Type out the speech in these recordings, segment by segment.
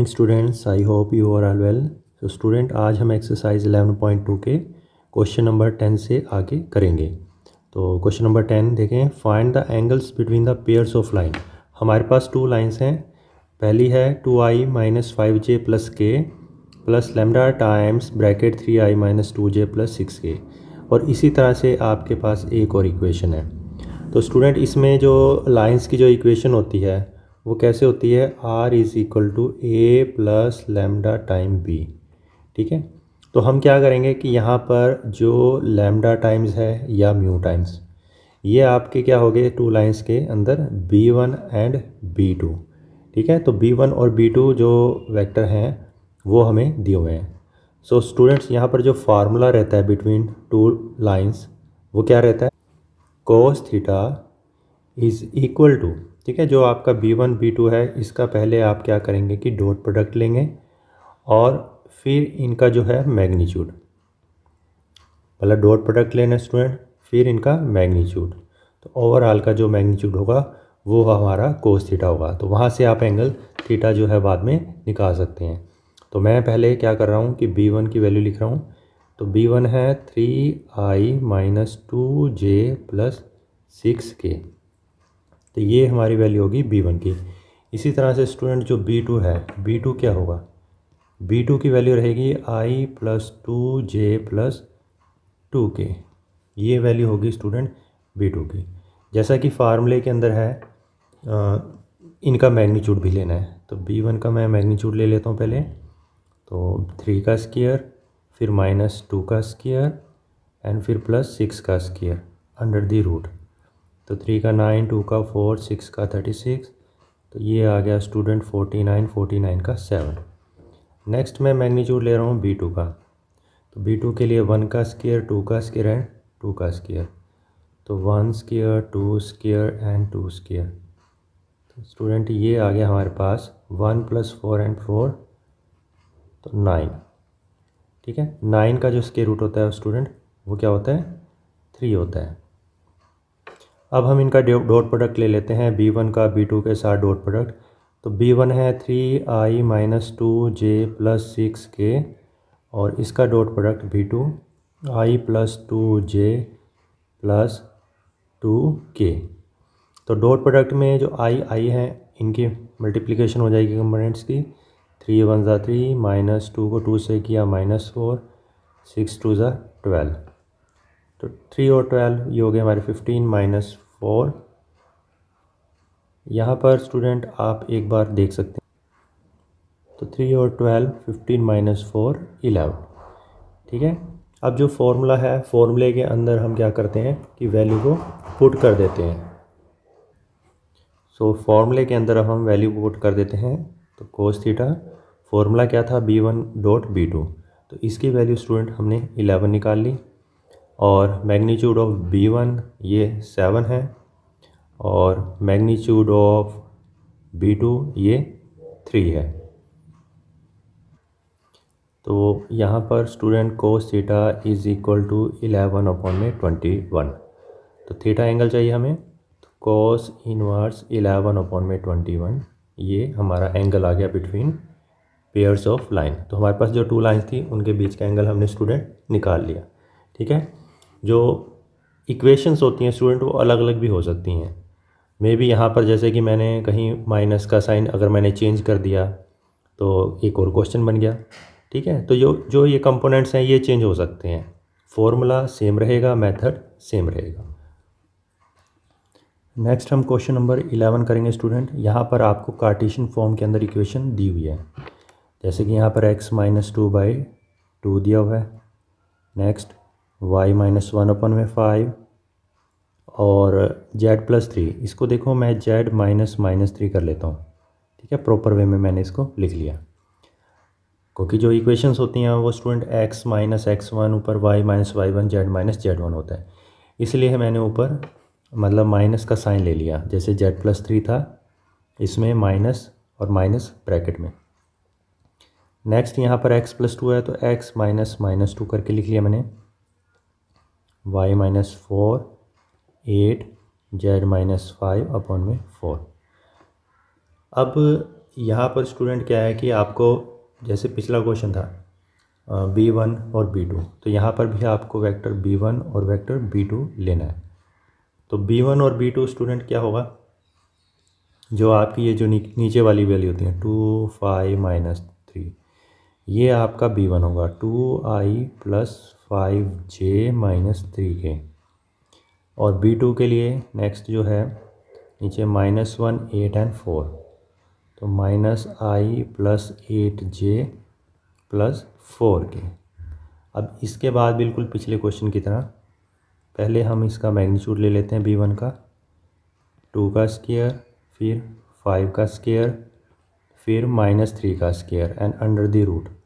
morning students I hope you are all well so student आज हम exercise 11.2 के question number 10 से आगे करेंगे तो क्वेश्चन नंबर 10 देखें find the angles between the pairs of line हमारे पास टू लाइन्स हैं पहली है two I minus five J plus K plus lambda times bracket three I minus two J plus six K और इसी तरह से आपके पास एक और इक्वेशन है तो स्टूडेंट इसमें जो लाइन्स की जो इक्वेशन होती है वो कैसे होती है R is equal to A plus lambda time B ठीक है तो हम क्या करेंगे कि यहाँ पर जो लेमडा टाइम्स है या म्यू टाइम्स ये आपके क्या हो गए टू लाइंस के अंदर B one and B two ठीक है तो बी वन और बी टू जो वेक्टर हैं वो हमें दिए हुए हैं सो स्टूडेंट्स यहाँ पर जो फार्मूला रहता है बिटवीन टू लाइन्स वो क्या रहता है cos theta is equal to ठीक है जो आपका बी वन बी टू है इसका पहले आप क्या करेंगे कि डॉट प्रोडक्ट लेंगे और फिर इनका जो है मैग्नीट्यूड पहला डॉट प्रोडक्ट लेना स्टूडेंट फिर इनका मैग्नीट्यूड तो ओवरऑल का जो मैग्नीट्यूड होगा वो हमारा कोस थीटा होगा तो वहाँ से आप एंगल थीटा जो है बाद में निकाल सकते हैं तो मैं पहले क्या कर रहा हूँ कि बी वन की वैल्यू लिख रहा हूँ तो बी वन है three I minus two J plus six K तो ये हमारी वैल्यू होगी बी वन की इसी तरह से स्टूडेंट जो बी टू है बी टू क्या होगा बी टू की वैल्यू रहेगी I plus two J plus two K ये वैल्यू होगी स्टूडेंट बी टू की जैसा कि फार्मूले के अंदर है आ, इनका मैग्नीट्यूड भी लेना है तो बी वन का मैं मैग्नीट्यूड ले लेता हूँ पहले तो थ्री का स्कीयर फिर माइनस टू का स्कीयर एंड फिर प्लस सिक्स का स्कीयर अंडर दी रूट तो थ्री का नाइन टू का फोर सिक्स का थर्टी सिक्स तो ये आ गया student forty nine forty nine का सेवन नेक्स्ट मैं मैग्नीट्यूड ले रहा हूँ बी टू का तो बी टू के लिए वन का स्केयर टू का स्केयर एंड टू का स्केयर तो one square two square and two square तो स्टूडेंट ये आ गया हमारे पास one plus four and four तो नाइन ठीक है नाइन का जो स्केयर रूट होता है स्टूडेंट वो क्या होता है थ्री होता है अब हम इनका डॉट प्रोडक्ट ले लेते हैं बी वन का बी टू के साथ डॉट प्रोडक्ट तो बी वन है three I minus two J plus six K और इसका dot product B two I plus two J plus two K तो डॉट प्रोडक्ट में जो आई आई है इनकी मल्टीप्लिकेशन हो जाएगी कंपोनेंट्स की थ्री वन ज़ा थ्री माइनस टू को टू से किया माइनस फोर सिक्स टू ज़ा ट्वेल्व तो थ्री और ट्वेल्व ये हो गए हमारे फिफ्टीन माइनस फोर यहाँ पर स्टूडेंट आप एक बार देख सकते हैं तो थ्री और twelve fifteen minus four eleven ठीक है अब जो फॉर्मूला है फॉर्मूले के अंदर हम क्या करते हैं कि वैल्यू को पुट कर देते हैं सो so, फॉर्मूले के अंदर अब हम वैल्यू पुट कर देते हैं तो कोस थीटा फॉर्मूला क्या था B one dot B two तो इसकी वैल्यू स्टूडेंट हमने इलेवन निकाल ली और मैग्नीट्यूड ऑफ बी वन ये सेवन है और मैग्नीट्यूड ऑफ बी टू ये थ्री है तो यहाँ पर स्टूडेंट को theta is equal to eleven upon में ट्वेंटी वन तो थीटा एंगल चाहिए हमें तो कॉस इनवर्स इलेवन अपॉन में ट्वेंटी वन ये हमारा एंगल आ गया बिटवीन पेयर्स ऑफ लाइन तो हमारे पास जो टू लाइन्स थी उनके बीच का एंगल हमने स्टूडेंट निकाल लिया ठीक है जो इक्वेशंस होती हैं स्टूडेंट वो अलग अलग भी हो सकती हैं मे भी यहाँ पर जैसे कि मैंने कहीं माइनस का साइन अगर मैंने चेंज कर दिया तो एक और क्वेश्चन बन गया ठीक है तो जो जो ये कंपोनेंट्स हैं ये चेंज हो सकते हैं फॉर्मूला सेम रहेगा मेथड सेम रहेगा नेक्स्ट हम क्वेश्चन नंबर इलेवन करेंगे स्टूडेंट यहाँ पर आपको कार्टेशियन फॉर्म के अंदर इक्वेशन दी हुई है जैसे कि यहाँ पर X minus two by two दिया हुआ है next Y minus one upon में फाइव और जेड प्लस थ्री इसको देखो मैं जेड माइनस माइनस थ्री कर लेता हूँ ठीक है प्रॉपर वे में मैंने इसको लिख लिया क्योंकि जो इक्वेशंस होती हैं वो student X minus X one ऊपर Y minus Y one Z minus Z one होता है इसलिए मैंने ऊपर मतलब माइनस का साइन ले लिया जैसे जेड प्लस थ्री था इसमें माइनस और माइनस ब्रैकेट में नेक्स्ट यहाँ पर एक्स प्लस टू है तो एक्स माइनस माइनस टू करके लिख लिया मैंने Y minus four eight Z minus five upon में फोर अब यहाँ पर स्टूडेंट क्या है कि आपको जैसे पिछला क्वेश्चन था बी वन और बी टू तो यहाँ पर भी आपको वेक्टर बी वन और वेक्टर बी टू लेना है तो बी वन और बी टू स्टूडेंट क्या होगा जो आपकी ये जो नीचे वाली वैल्यू होती है टू फाइव माइनस थ्री ये आपका बी वन होगा two I plus five J minus three K और बी टू के लिए नेक्स्ट जो है नीचे minus one eight and four तो minus I plus eight J plus four K अब इसके बाद बिल्कुल पिछले क्वेश्चन की तरह पहले हम इसका मैग्नीट्यूड ले लेते हैं बी वन का टू का स्केयर फिर फाइव का स्केयर फिर माइनस थ्री का square and under the root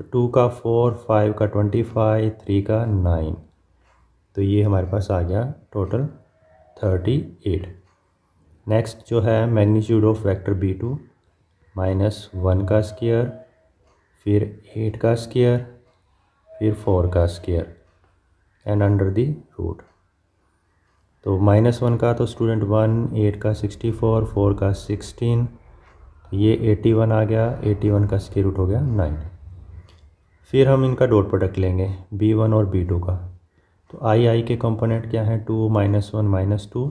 तो टू का फोर फाइव का ट्वेंटी फाइव थ्री का नाइन तो ये हमारे पास आ गया टोटल थर्टी एट नेक्स्ट जो है magnitude of vector B two minus one का स्केयर फिर एट का स्केयर फिर फोर का square and under the root तो माइनस वन का तो स्टूडेंट वन एट का सिक्सटी फोर फोर का सिक्सटीन ये एटी वन आ गया एटी वन का स्केयर रूट हो गया नाइन फिर हम इनका डॉट प्रोडक्ट लेंगे बी वन और बी टू का तो आई आई के कंपोनेंट क्या हैं two minus one minus two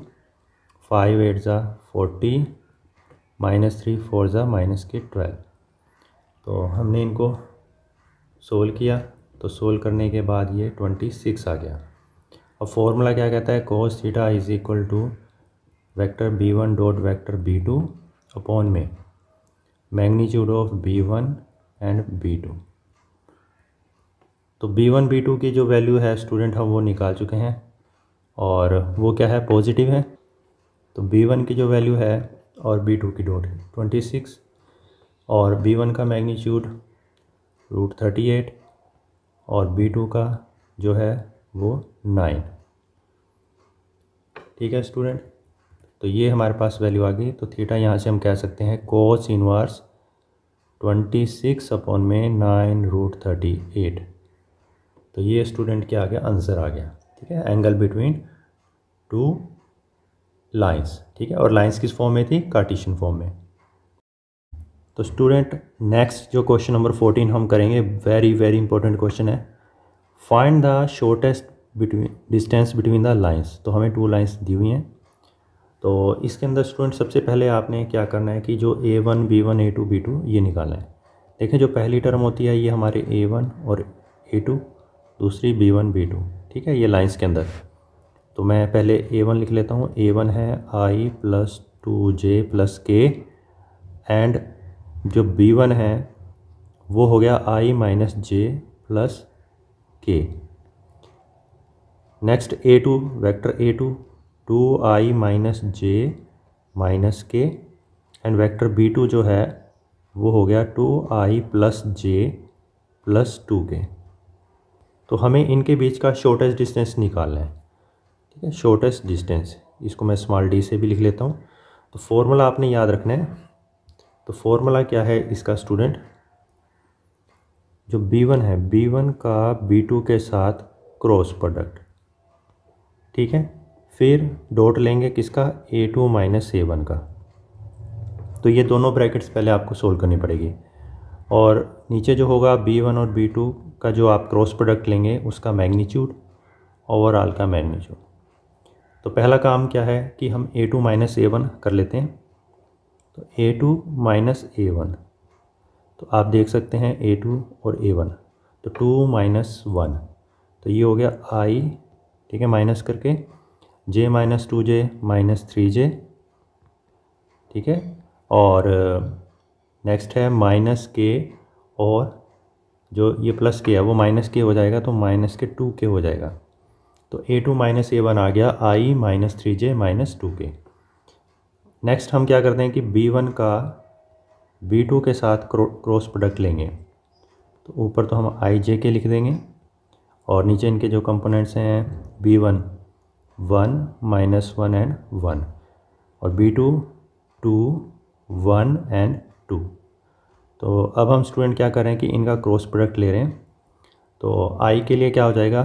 five eight ज़ा फोर्टी माइनस थ्री फोर ज़ा माइनस के ट्वेल्व तो हमने इनको सोल्व किया तो सोल्व करने के बाद ये ट्वेंटी सिक्स आ गया अब फॉर्मूला क्या कहता है cos theta is equal to vector B one dot vector B two upon में magnitude of B one and B two तो बी वन बी टू की जो वैल्यू है स्टूडेंट हम वो निकाल चुके हैं और वो क्या है पॉजिटिव है तो बी वन की जो वैल्यू है और बी टू की डॉट है ट्वेंटी सिक्स और बी वन का मैग्नीट्यूड रूट थर्टी एट और बी टू का जो है वो नाइन ठीक है स्टूडेंट तो ये हमारे पास वैल्यू आ गई तो थीटा यहाँ से हम कह सकते हैं cos inverse twenty six upon में नाइन रूट थर्टी एट तो ये स्टूडेंट क्या आ गया आंसर आ गया ठीक है एंगल बिटवीन टू लाइंस ठीक है और लाइंस किस फॉर्म में थी कार्टिशन फॉर्म में तो स्टूडेंट नेक्स्ट जो क्वेश्चन नंबर फोर्टीन हम करेंगे वेरी वेरी इंपॉर्टेंट क्वेश्चन है find the shortest between distance between the lines तो हमें टू लाइंस दी हुई हैं तो इसके अंदर स्टूडेंट सबसे पहले आपने क्या करना है कि जो A one B one A two B two ये निकालना है देखें जो पहली टर्म होती है ये हमारे ए वन और ए टू दूसरी बी वन बी टू ठीक है ये लाइन्स के अंदर तो मैं पहले ए वन लिख लेता हूँ ए वन है I plus two J plus K and जो बी वन है वो हो गया I minus J plus K next A two vector A two two I minus J minus K and vector B two जो है वो हो गया two I plus J plus two K तो हमें इनके बीच का शॉर्टेस्ट डिस्टेंस निकालना है ठीक है शॉर्टेस्ट डिस्टेंस इसको मैं स्मॉल डी से भी लिख लेता हूँ तो फॉर्मूला आपने याद रखना है तो फॉर्मूला क्या है इसका स्टूडेंट जो बी वन है बी वन का बी टू के साथ क्रॉस प्रोडक्ट ठीक है फिर डॉट लेंगे किसका A two minus A one का तो ये दोनों ब्रैकेट्स पहले आपको सोल्व करनी पड़ेगी और नीचे जो होगा बी वन और बी टू का जो आप क्रॉस प्रोडक्ट लेंगे उसका मैग्नीट्यूड ओवरऑल का मैग्नीट्यूड तो पहला काम क्या है कि हम A two minus A one कर लेते हैं तो A two minus A one तो आप देख सकते हैं ए टू और ए वन तो टू माइनस वन तो ये हो गया आई ठीक है माइनस करके J minus two J minus three J ठीक है और नेक्स्ट है माइनस के और जो ये प्लस के है वो माइनस के हो जाएगा तो माइनस के टू के हो जाएगा तो A two minus A one आ गया I minus three J minus two K next हम क्या करते हैं कि बी वन का बी टू के साथ क्रॉस प्रोडक्ट लेंगे तो ऊपर तो हम आई जे के लिख देंगे और नीचे इनके जो कंपोनेंट्स हैं B one one minus one and one और B two two one and two तो अब हम स्टूडेंट क्या करें कि इनका क्रॉस प्रोडक्ट ले रहे हैं तो आई के लिए क्या हो जाएगा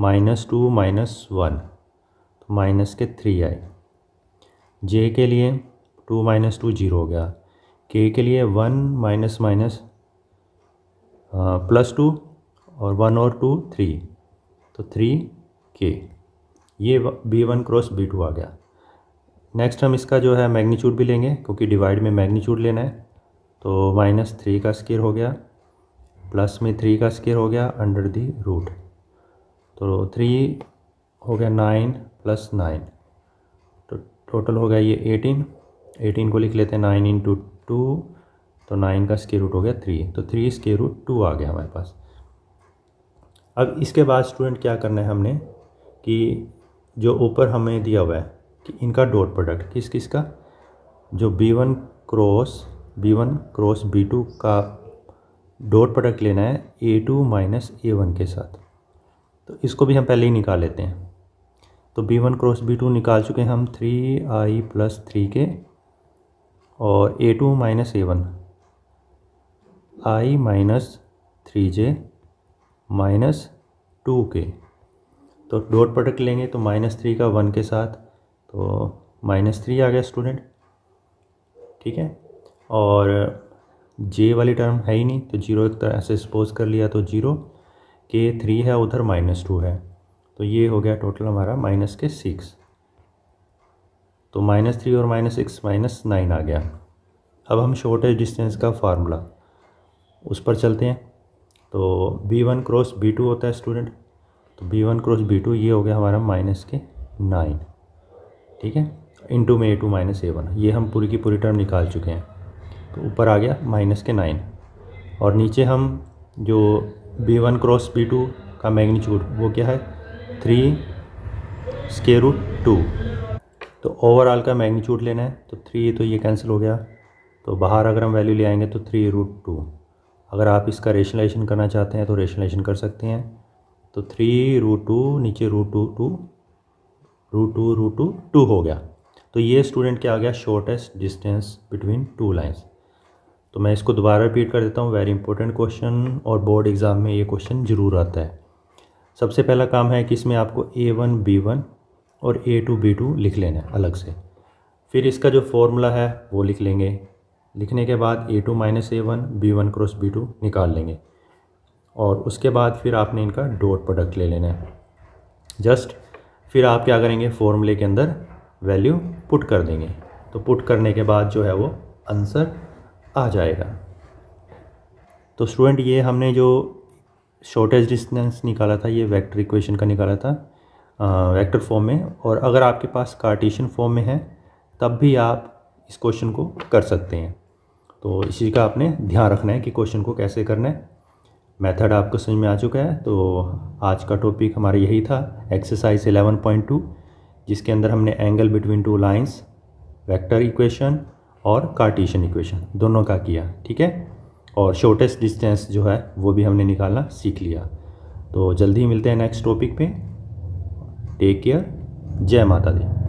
माइनस टू माइनस वन तो minus K three I J के लिए टू माइनस टू जीरो हो गया के के लिए one minus minus plus two और वन और टू थ्री तो थ्री के ये B one cross B two आ गया नेक्स्ट हम इसका जो है मैग्नीट्यूड भी लेंगे क्योंकि डिवाइड में मैग्नीट्यूड लेना है तो माइनस थ्री का स्केयर हो गया प्लस में थ्री का स्केयर हो गया अंडर दी रूट तो थ्री हो गया नाइन प्लस नाइन तो टोटल हो गया ये एटीन एटीन को लिख लेते हैं नाइन इंटू टू तो नाइन का स्केयर रूट हो गया थ्री तो थ्री स्केयर रूट टू आ गया हमारे पास अब इसके बाद स्टूडेंट क्या करना है हमने कि जो ऊपर हमें दिया हुआ है कि इनका डॉट प्रोडक्ट किस किस का जो B one cross B one cross B two का डॉट प्रोडक्ट लेना है A two minus A one के साथ तो इसको भी हम पहले ही निकाल लेते हैं तो B one cross B two निकाल चुके हैं हम थ्री आई प्लस थ्री के और A two minus A one I minus three J minus two K तो डॉट प्रोडक्ट लेंगे तो माइनस थ्री का वन के साथ तो माइनस थ्री आ गया स्टूडेंट ठीक है और जे वाली टर्म है ही नहीं तो जीरो एक तरह से सपोज कर लिया तो जीरो के थ्री है उधर माइनस टू है तो ये हो गया टोटल हमारा माइनस के सिक्स तो माइनस थ्री और माइनस सिक्स माइनस नाइन आ गया अब हम शॉर्टेज डिस्टेंस का फार्मूला उस पर चलते हैं तो B one cross B two होता है स्टूडेंट तो B one cross B two ये हो गया हमारा माइनस के नाइन ठीक है इंटू में A two minus A one ये हम पूरी की पूरी टर्म निकाल चुके हैं तो ऊपर आ गया माइनस के नाइन और नीचे हम जो B one cross B two का मैग्नीट्यूड वो क्या है थ्री स्केयर रूट टू तो ओवरऑल का मैग्नीट्यूड लेना है तो थ्री तो ये कैंसिल हो गया तो बाहर अगर हम वैल्यू ले आएंगे तो थ्री रूट टू अगर आप इसका रेशनलाइजेशन करना चाहते हैं तो रेशनलाइजेशन कर सकते हैं तो थ्री रूट टू नीचे root two two root two root two two हो गया तो ये स्टूडेंट क्या आ गया shortest distance between two lines तो मैं इसको दोबारा रिपीट कर देता हूँ वेरी इंपॉर्टेंट क्वेश्चन और बोर्ड एग्ज़ाम में ये क्वेश्चन ज़रूर आता है सबसे पहला काम है कि इसमें आपको ए वन बी वन और ए टू बी टू लिख लेना है अलग से फिर इसका जो फॉर्मूला है वो लिख लेंगे लिखने के बाद A two minus A one B one cross B two निकाल लेंगे और उसके बाद फिर आपने इनका डॉट प्रोडक्ट ले लेना है जस्ट फिर आप क्या करेंगे फॉर्मूले के अंदर वैल्यू पुट कर देंगे तो पुट करने के बाद जो है वो आंसर आ जाएगा तो स्टूडेंट ये हमने जो शॉर्टेज डिस्टेंस निकाला था ये वेक्टर इक्वेशन का निकाला था वेक्टर फॉर्म में और अगर आपके पास कार्टेशियन फॉर्म में है तब भी आप इस क्वेश्चन को कर सकते हैं तो इसी का आपने ध्यान रखना है कि क्वेश्चन को कैसे करना है मेथड आपको समझ में आ चुका है तो आज का टॉपिक हमारा यही था एक्सरसाइज 11.2 जिसके अंदर हमने angle between two lines vector equation और कार्टीशन इक्वेशन दोनों का किया ठीक है और शॉर्टेस्ट डिस्टेंस जो है वो भी हमने निकालना सीख लिया तो जल्दी ही मिलते हैं नेक्स्ट टॉपिक पे टेक केयर जय माता दी